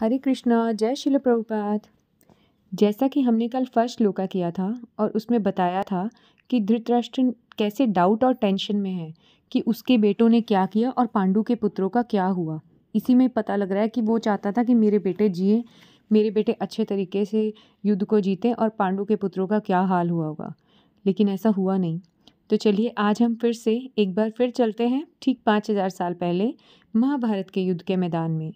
हरे कृष्णा जय शिल प्रभुपात जैसा कि हमने कल फर्स्ट लोका किया था और उसमें बताया था कि धृतराष्ट्र कैसे डाउट और टेंशन में है कि उसके बेटों ने क्या किया और पांडु के पुत्रों का क्या हुआ इसी में पता लग रहा है कि वो चाहता था कि मेरे बेटे जिए मेरे बेटे अच्छे तरीके से युद्ध को जीते और पांडु के पुत्रों का क्या हाल हुआ होगा लेकिन ऐसा हुआ नहीं तो चलिए आज हम फिर से एक बार फिर चलते हैं ठीक पाँच हज़ार साल पहले महाभारत के युद्ध के मैदान में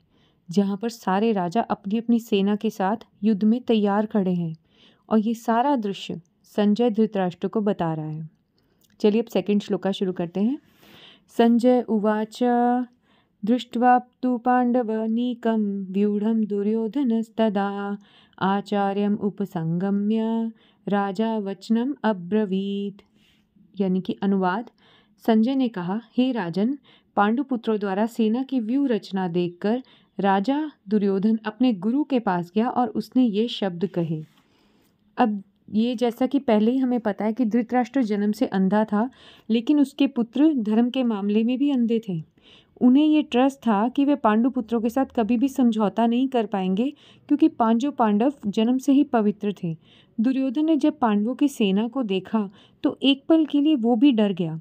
जहाँ पर सारे राजा अपनी अपनी सेना के साथ युद्ध में तैयार खड़े हैं और ये सारा दृश्य संजय धृतराष्ट्र को बता रहा है चलिए अब सेकंड श्लोका शुरू करते हैं संजय उवाच नीकम व्यूढ़ दुर्योधन दुर्योधनस्तदा आचार्य उपसंगम्य राजा वचनम अब्रवीत यानी कि अनुवाद संजय ने कहा हे राजन पांडुपुत्रों द्वारा सेना की व्यूह रचना देखकर राजा दुर्योधन अपने गुरु के पास गया और उसने ये शब्द कहे अब ये जैसा कि पहले ही हमें पता है कि धृतराष्ट्र जन्म से अंधा था लेकिन उसके पुत्र धर्म के मामले में भी अंधे थे उन्हें ये ट्रस्ट था कि वे पांडु पुत्रों के साथ कभी भी समझौता नहीं कर पाएंगे क्योंकि पांचों पांडव जन्म से ही पवित्र थे दुर्योधन ने जब पांडवों की सेना को देखा तो एक पल के लिए वो भी डर गया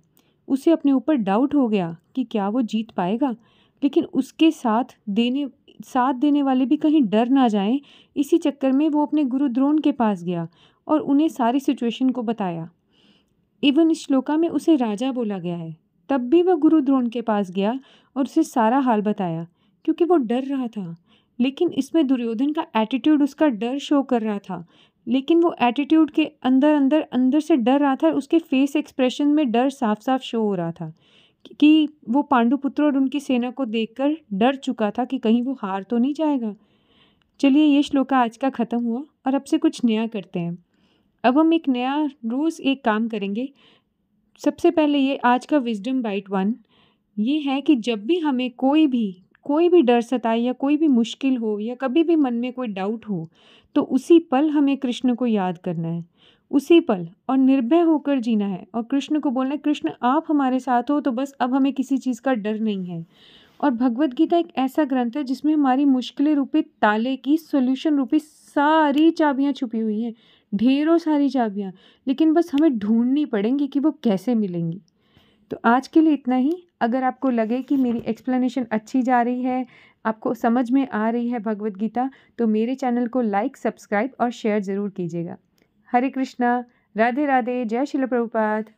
उसे अपने ऊपर डाउट हो गया कि क्या वो जीत पाएगा लेकिन उसके साथ देने साथ देने वाले भी कहीं डर ना जाएं इसी चक्कर में वो अपने गुरु द्रोण के पास गया और उन्हें सारी सिचुएशन को बताया इवन श्लोका में उसे राजा बोला गया है तब भी वह गुरु द्रोण के पास गया और उसे सारा हाल बताया क्योंकि वो डर रहा था लेकिन इसमें दुर्योधन का एटीट्यूड उसका डर शो कर रहा था लेकिन वो एटीट्यूड के अंदर अंदर अंदर से डर रहा था उसके फेस एक्सप्रेशन में डर साफ साफ शो हो रहा था कि वो पांडुपुत्र और उनकी सेना को देखकर डर चुका था कि कहीं वो हार तो नहीं जाएगा चलिए ये श्लोका आज का ख़त्म हुआ और अब से कुछ नया करते हैं अब हम एक नया रोज़ एक काम करेंगे सबसे पहले ये आज का विजडम बाइट वन ये है कि जब भी हमें कोई भी कोई भी डर सताए या कोई भी मुश्किल हो या कभी भी मन में कोई डाउट हो तो उसी पल हमें कृष्ण को याद करना है उसी पल और निर्भय होकर जीना है और कृष्ण को बोलना है कृष्ण आप हमारे साथ हो तो बस अब हमें किसी चीज़ का डर नहीं है और भगवत गीता एक ऐसा ग्रंथ है जिसमें हमारी मुश्किलें रूपी ताले की सोल्यूशन रूपी सारी चाबियाँ छुपी हुई हैं ढेरों सारी चाबियाँ लेकिन बस हमें ढूंढनी पड़ेंगी कि वो कैसे मिलेंगी तो आज के लिए इतना ही अगर आपको लगे कि मेरी एक्सप्लेनेशन अच्छी जा रही है आपको समझ में आ रही है भगवत गीता तो मेरे चैनल को लाइक सब्सक्राइब और शेयर ज़रूर कीजिएगा हरे कृष्णा राधे राधे जय शिल प्रभुपाद